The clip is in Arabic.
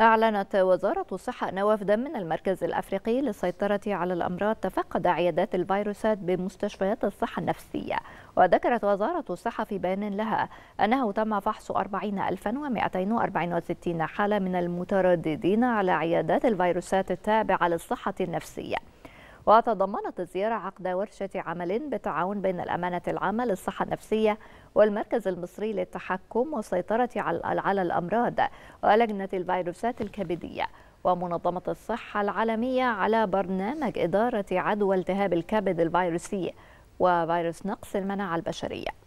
أعلنت وزارة الصحة أن وفدا من المركز الأفريقي للسيطرة على الأمراض تفقد عيادات الفيروسات بمستشفيات الصحة النفسية وذكرت وزارة الصحة في بيان لها أنه تم فحص 40264 حالة من المترددين على عيادات الفيروسات التابعة للصحة النفسية وتضمنت الزيارة عقد ورشة عمل بتعاون بين الأمانة العامة للصحة النفسية والمركز المصري للتحكم والسيطرة على الأمراض ولجنة الفيروسات الكبدية ومنظمة الصحة العالمية على برنامج إدارة عدوى التهاب الكبد الفيروسي وفيروس نقص المناعة البشرية